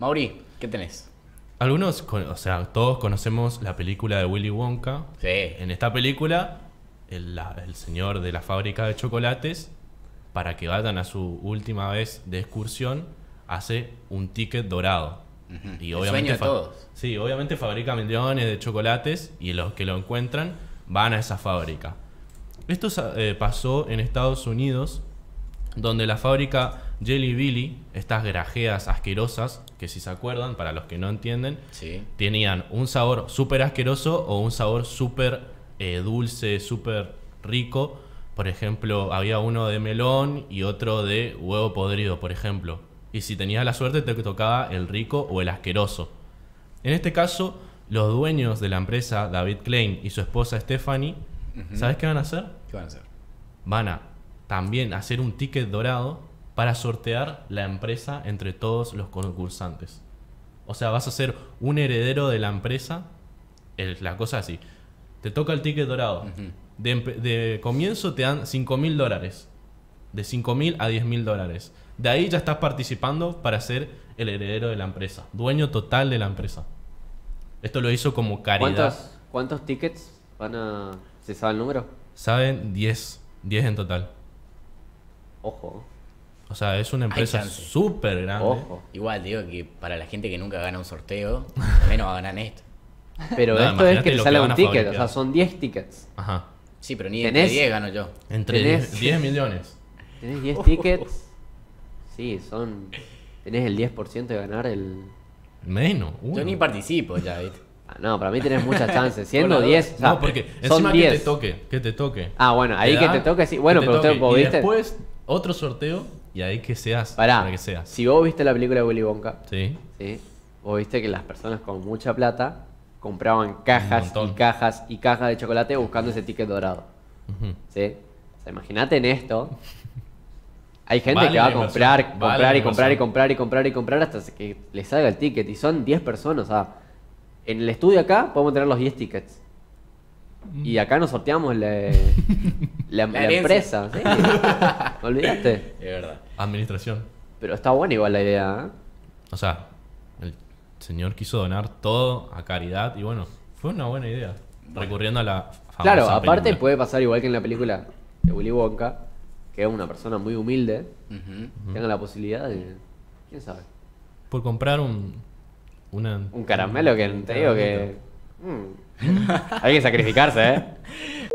Mauri, ¿qué tenés? Algunos, o sea, todos conocemos la película de Willy Wonka. Sí. En esta película, el, señor de la fábrica de chocolates, para que vayan a su última vez de excursión, hace un ticket dorado. y obviamente todos. Sí, obviamente fabrica millones de chocolates y los que lo encuentran van a esa fábrica. Esto eh, pasó en Estados Unidos, donde la fábrica Jelly Billy, estas grajeas asquerosas, que si se acuerdan, para los que no entienden, tenían un sabor súper asqueroso o un sabor súper eh, dulce, súper rico. Por ejemplo, había uno de melón y otro de huevo podrido, por ejemplo. Y si tenías la suerte, te tocaba el rico o el asqueroso. En este caso, los dueños de la empresa, David Klein y su esposa Stephanie, ¿sabes qué van a hacer? ¿Qué van a hacer? Van a también hacer un ticket dorado para sortear la empresa entre todos los concursantes. O sea, vas a ser un heredero de la empresa. Es la cosa así. Te toca el ticket dorado. de, comienzo te dan 5 mil dólares. De 5 mil a 10 mil dólares. De ahí ya estás participando para ser el heredero de la empresa. Dueño total de la empresa. Esto lo hizo como caridad. ¿Cuántos, cuántos tickets van a... ¿Se sabe el número? Saben 10. 10 en total. Ojo. O sea, es una empresa súper grande. Ojo, igual digo que para la gente que nunca gana un sorteo, al menos va a ganar esto. Pero esto es que te sale un ticket, o sea, son 10 tickets. Ajá. Sí, pero ni entre 10 gano yo. Entre 10 millones. Tenés 10 tickets. Sí, son. Tenés el 10% de ganar el. Menos. Uno. Yo ni participo ya, ¿viste? Ah, no, para mí tenés muchas chances. Siendo 10. O sea, no, porque son encima 10. que te toque. Que te toque. Ah, bueno, ahí que te toque, sí. Bueno, pero toque. ¿viste? después, otro sorteo y ahí que seas para que seas. Si vos viste la película de Willy Wonka, vos viste que las personas con mucha plata compraban cajas y cajas y cajas de chocolate buscando ese ticket dorado. ¿sí? imagínate en esto. Hay gente que va a comprar, comprar, y comprar y comprar y comprar y comprar hasta que le salga el ticket. Y son 10 personas. en el estudio acá podemos tener los 10 tickets. Mm. Y acá nos sorteamos la, empresa. olvidaste es verdad. Administración. Pero está buena igual la idea. ¿eh? O sea, el señor quiso donar todo a caridad y bueno, fue una buena idea. Recurriendo a la Claro, aparte puede pasar igual que en la película de Willy Wonka, que es una persona muy humilde, tenga la posibilidad de. quién sabe. Por comprar un. un caramelo que te digo que. Mm, hay que sacrificarse, ¿eh?